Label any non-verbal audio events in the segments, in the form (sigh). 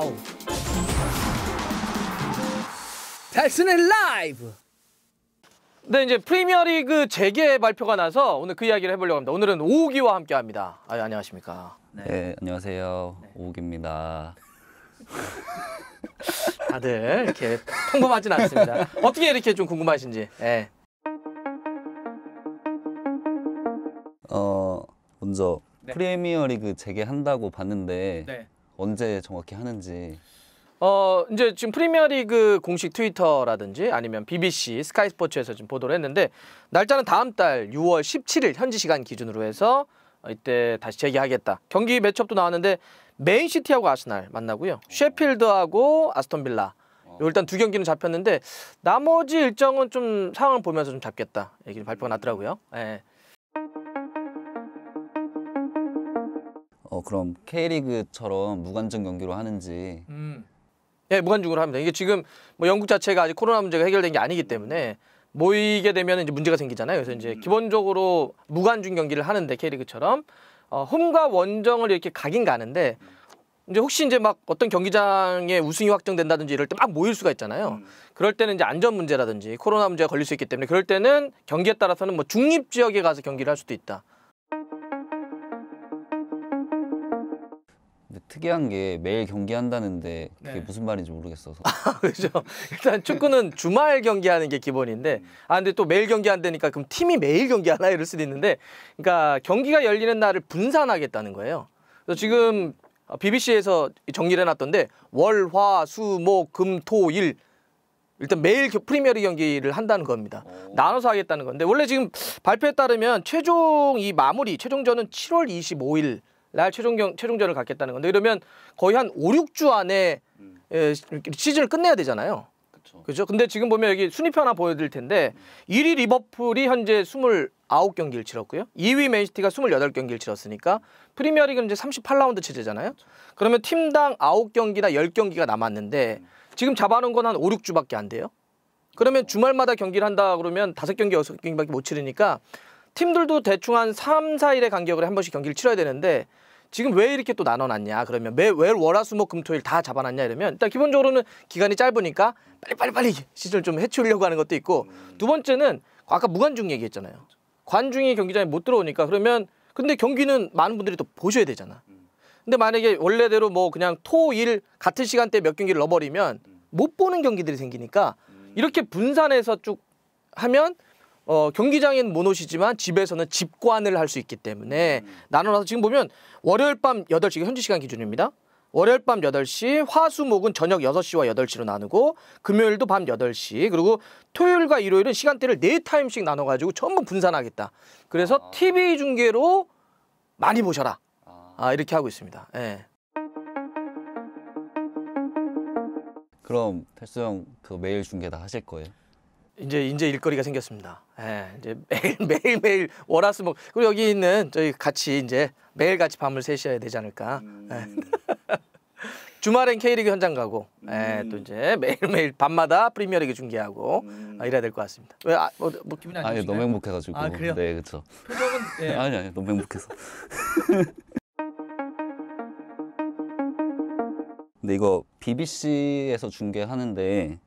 와우! 달슨의 라이브! 네, 이제 프리미어리그 재개 발표가 나서 오늘 그 이야기를 해보려고 합니다. 오늘은 오기와 함께합니다. 아, 안녕하십니까? 네, 네 안녕하세요. 네. 오기입니다 (laughs) 다들 이렇게 평범하진 않습니다. 어떻게 이렇게 좀 궁금하신지. 네. 어, 먼저 네. 프리미어리그 재개한다고 봤는데 네. 언제 정확히 하는지 어 이제 지금 프리미어리그 공식 트위터라든지 아니면 BBC, 스카이 스포츠에서 지금 보도를 했는데 날짜는 다음 달 6월 17일 현지 시간 기준으로 해서 이때 다시 재개하겠다. 경기 매첩도 나왔는데 메인시티하고 아스날 만나고요. 어. 셰필드하고 아스톤 빌라. 어. 일단 두 경기는 잡혔는데 나머지 일정은 좀 상황을 보면서 좀 잡겠다. 얘기 발표가 음. 났더라고요. 예. 뭐 그럼 K리그처럼 무관중 경기로 하는지. 음. 예, 무관중으로 합니다. 이게 지금 뭐 영국 자체가 아직 코로나 문제가 해결된 게 아니기 때문에 모이게 되면 이제 문제가 생기잖아요. 그래서 이제 음. 기본적으로 무관중 경기를 하는데 K리그처럼 어, 홈과 원정을 이렇게 가긴 가는데 이제 혹시 이제 막 어떤 경기장에 우승이 확정된다든지 이럴 때 막 모일 수가 있잖아요. 음. 그럴 때는 이제 안전 문제라든지 코로나 문제가 걸릴 수 있기 때문에 그럴 때는 경기에 따라서는 뭐 중립 지역에 가서 경기를 할 수도 있다. 특이한 게 매일 경기한다는데 그게 네. 무슨 말인지 모르겠어서. (laughs) 아, 그죠. 일단 축구는 주말 경기하는 게 기본인데 아 근데 또 매일 경기한다니까 그럼 팀이 매일 경기하나 이럴 수도 있는데 그러니까 경기가 열리는 날을 분산하겠다는 거예요. 그래서 지금 BBC에서 정리를 해놨던데 월, 화, 수, 목, 금, 토, 일 일단 매일 프리미어리 경기를 한다는 겁니다. 오. 어. 나눠서 하겠다는 건데 원래 지금 발표에 따르면 최종 이 마무리 최종전은 7월 25일 날 최종 경, 최종전을 갖겠다는 건데 그러면 거의 한 5, 6주 안에 음. 예, 시즌을 끝내야 되잖아요. 그렇죠. 그렇죠? 근데 지금 보면 여기 순위표 하나 보여드릴 텐데 음. 1위 리버풀이 현재 29경기를 치렀고요. 2위 맨시티가 28경기를 치렀으니까 프리미어리그는 이제 38라운드 체제잖아요. 그렇죠. 그러면 팀당 9경기나 10경기가 남았는데 음. 지금 잡아놓은 건 한 5, 6주밖에 안 돼요. 그러면 어. 주말마다 경기를 한다 그러면 다섯 경기 여섯 경기밖에 못 치르니까 팀들도 대충 한 3, 4일의 간격으로 한 번씩 경기를 치러야 되는데 지금 왜 이렇게 또 나눠놨냐 그러면 매 월, 화수목 금토일 다 잡아놨냐 이러면 일단 기본적으로는 기간이 짧으니까 빨리빨리 빨리 시즌을 좀 해치우려고 하는 것도 있고 음. 두 번째는 아까 무관중 얘기했잖아요 관중이 경기장에 못 들어오니까 그러면 근데 경기는 많은 분들이 또 보셔야 되잖아 음. 근데 만약에 원래대로 뭐 그냥 토일 같은 시간대 에몇 경기를 넣어버리면 음. 못 보는 경기들이 생기니까 이렇게 분산해서 쭉 하면 어, 경기장엔 모노시지만 집에서는 집관을 할 수 있기 때문에 음. 나눠놔서 지금 보면 월요일 밤 8시, 현지 시간 기준입니다. 월요일 밤 8시, 화수목은 저녁 6시와 8시로 나누고 금요일도 밤 8시, 그리고 토요일과 일요일은 시간대를 네 타임씩 나눠 가지고 전부 분산하겠다. 그래서 아. TV 중계로 많이 보셔라. 아, 아 이렇게 하고 있습니다. 예. 그럼 태수 형그 매일 중계 다 하실 거예요? 이제 인제 일거리가 생겼습니다. 예, 이제 매일 (laughs) 매일 매일 월화수목 그리고 여기 있는 저희 같이 이제 매일 같이 밤을 새셔야 되지 않을까. 예. 음. 예. (laughs) 주말엔 K리그 현장 가고 예, 음. 예, 또 이제 매일매일 밤마다 프리미어리그 중계하고 음. 아, 이래야 될 것 같습니다. 왜, 아, 뭐, 뭐 기분이 안 아, 예, 좋으시나요? 너무 행복해가지고. 아, 그래요? 네, 그렇죠. 표정은... 예. (laughs) 아니, 아니, 너무 행복해서. 근데 이거 BBC에서 중계하는데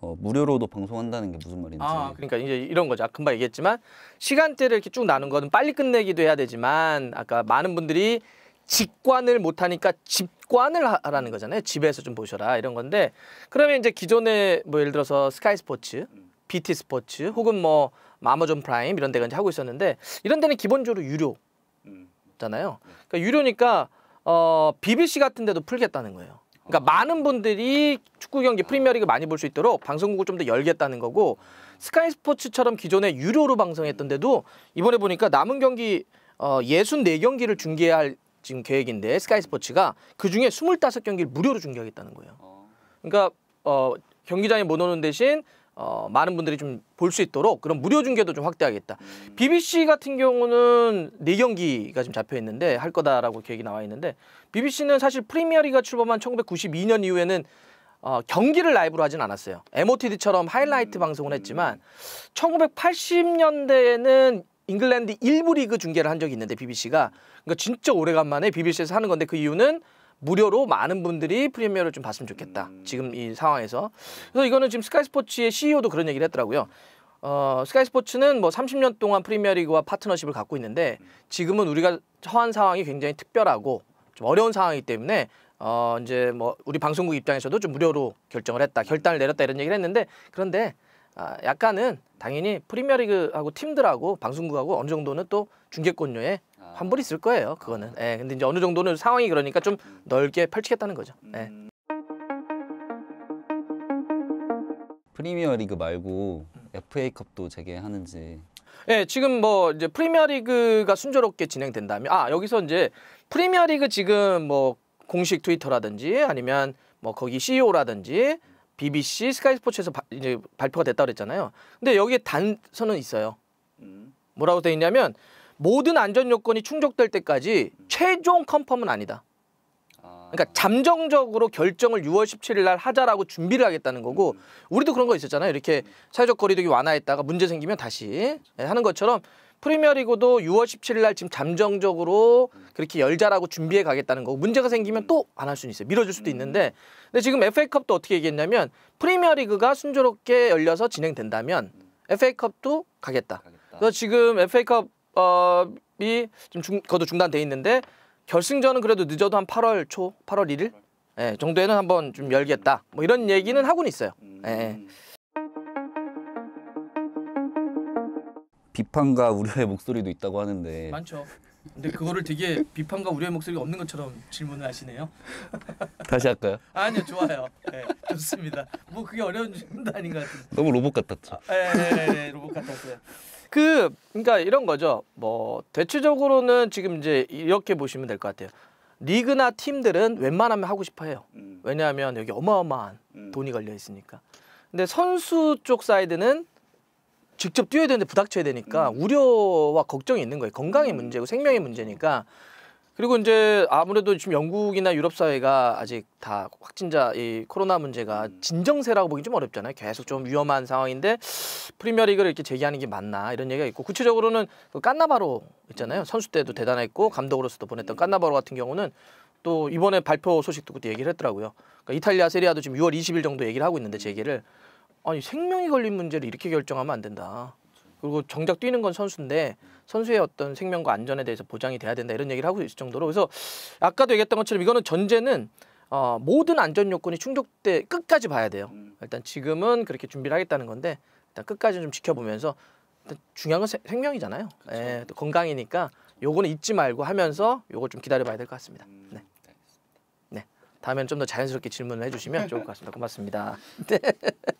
어, 무료로도 방송한다는 게 무슨 말인지. 아, 그러니까 이제 이런 거죠. 아, 금방 얘기했지만 시간대를 이렇게 쭉 나눈 거는 빨리 끝내기도 해야 되지만 아까 많은 분들이 직관을 못하니까 집관을 하라는 거잖아요. 집에서 좀 보셔라 이런 건데 그러면 이제 기존에 뭐 예를 들어서 스카이 스포츠, BT 스포츠 혹은 뭐 아마존 프라임 이런 데가 이제 하고 있었는데 이런 데는 기본적으로 유료잖아요. 음. 그러니까 유료니까 어, BBC 같은 데도 풀겠다는 거예요. 그러니까 많은 분들이 축구 경기 프리미어리그 많이 볼 수 있도록 방송국을 좀 더 열겠다는 거고 스카이 스포츠처럼 기존에 유료로 방송했던데도 이번에 보니까 남은 경기 어, 64경기를 중계할 지금 계획인데 스카이 스포츠가 그중에 25경기를 무료로 중계하겠다는 거예요. 그러니까 어, 경기장에 못 오는 대신 어, 많은 분들이 좀 볼 수 있도록 그런 무료 중계도 좀 확대하겠다. BBC 같은 경우는 네 경기가 지금 잡혀 있는데 할 거다라고 계획이 나와 있는데 BBC는 사실 프리미어리그 출범한 1992년 이후에는 어, 경기를 라이브로 하진 않았어요. MOTD처럼 하이라이트 방송을 했지만 1980년대에는 잉글랜드 일부 리그 중계를 한 적이 있는데 BBC가 그러니까 진짜 오래간만에 BBC에서 하는 건데 그 이유는 무료로 많은 분들이 프리미어를 좀 봤으면 좋겠다. 음... 지금 이 상황에서. 그래서 이거는 지금 스카이 스포츠의 CEO도 그런 얘기를 했더라고요. 어, 스카이 스포츠는 뭐 30년 동안 프리미어리그와 파트너십을 갖고 있는데 음. 지금은 우리가 처한 상황이 굉장히 특별하고 좀 어려운 상황이기 때문에 어, 이제 뭐 우리 방송국 입장에서도 좀 무료로 결정을 했다. 결단을 내렸다 이런 얘기를 했는데 그런데 아, 약간은 당연히 프리미어리그하고 팀들하고 방송국하고 어느 정도는 또 중계권료에 환불이 있을 거예요. 그거는. 예. 근데 이제 어느 정도는 상황이 그러니까 좀 넓게 펼치겠다는 거죠. 음. 예. 프리미어 리그 말고 FA컵도 음. 재개하는지 예, 지금 뭐 이제 프리미어리그가 순조롭게 진행된다면 아 여기서 이제 프리미어리그 지금 뭐 공식 트위터라든지 아니면 뭐 거기 CEO라든지 BBC 스카이스포츠에서 바, 이제 발표가 됐다 고 그랬잖아요. 근데 여기에 단서는 있어요. 음. 뭐라고 돼 있냐면 모든 안전 요건이 충족될 때까지 음. 최종 컨펌은 아니다. 아. 그러니까 잠정적으로 결정을 6월 17일 날 하자라고 준비를 하겠다는 거고 음. 우리도 그런 거 있었잖아요. 이렇게 음. 사회적 거리두기 완화했다가 문제 생기면 다시 예, 그렇죠. 하는 것처럼 프리미어리그도 6월 17일 날 지금 잠정적으로 그렇게 열자라고 준비해 가겠다는 거고 문제가 생기면 또 안 할 수는 있어요. 미뤄줄 수도 있는데 근데 지금 FA컵도 어떻게 얘기했냐면 프리미어리그가 순조롭게 열려서 진행된다면 FA컵도 가겠다. 그래서 지금 FA컵 국제축이 지금 중, 그것도 중단돼 있는데 결승전은 그래도 늦어도 한 8월 초, 8월 1일 예, 정도에는 한번 좀 열겠다. 뭐 이런 얘기는 하고는 있어요. 예. 비판과 우려의 목소리도 있다고 하는데 많죠. 근데 그거를 되게 비판과 우려의 목소리가 없는 것처럼 질문을 하시네요. 다시 할까요? 아니요, 좋아요. 네, 좋습니다. 뭐 그게 어려운 (laughs) 질문 아닌 것 같은데. 너무 로봇 같았죠. 아, 예, 예, 로봇 같았어요. 그 그러니까 이런 거죠. 뭐 대체적으로는 지금 이제 이렇게 보시면 될 것 같아요. 리그나 팀들은 웬만하면 하고 싶어 해요. 음. 왜냐하면 여기 어마어마한 음. 돈이 걸려 있으니까. 근데 선수 쪽 사이드는 직접 뛰어야 되는데 부닥쳐야 되니까 음. 우려와 걱정이 있는 거예요. 건강의 음. 문제고 생명의 문제니까 그리고 이제 아무래도 지금 영국이나 유럽 사회가 아직 다 확진자 이 코로나 문제가 음. 진정세라고 보기 좀 어렵잖아요. 계속 좀 위험한 상황인데 프리미어리그를 이렇게 제기하는 게 맞나 이런 얘기가 있고 구체적으로는 그 깐나바로 있잖아요. 선수 때도 대단했고 감독으로서도 보냈던 음. 깐나바로 같은 경우는 또 이번에 발표 소식 듣고 또 얘기를 했더라고요. 그러니까 이탈리아 세리아도 지금 6월 20일 정도 얘기를 하고 있는데 음. 제기를 아니 생명이 걸린 문제를 이렇게 결정하면 안 된다. 그리고 정작 뛰는 건 선수인데 선수의 어떤 생명과 안전에 대해서 보장이 돼야 된다 이런 얘기를 하고 있을 정도로 그래서 아까도 얘기했던 것처럼 이거는 전제는 어, 모든 안전 요건이 충족돼 끝까지 봐야 돼요. 음. 일단 지금은 그렇게 준비를 하겠다는 건데 일단 끝까지 좀 지켜보면서 일단 중요한 건 세, 생명이잖아요. 그 예, 또 건강이니까 요거는 잊지 말고 하면서 요걸 좀 기다려봐야 될 것 같습니다. 음, 네. 네. 다음에는 좀 더 자연스럽게 질문을 해주시면 좋을 것 같습니다. 고맙습니다. 네. (laughs)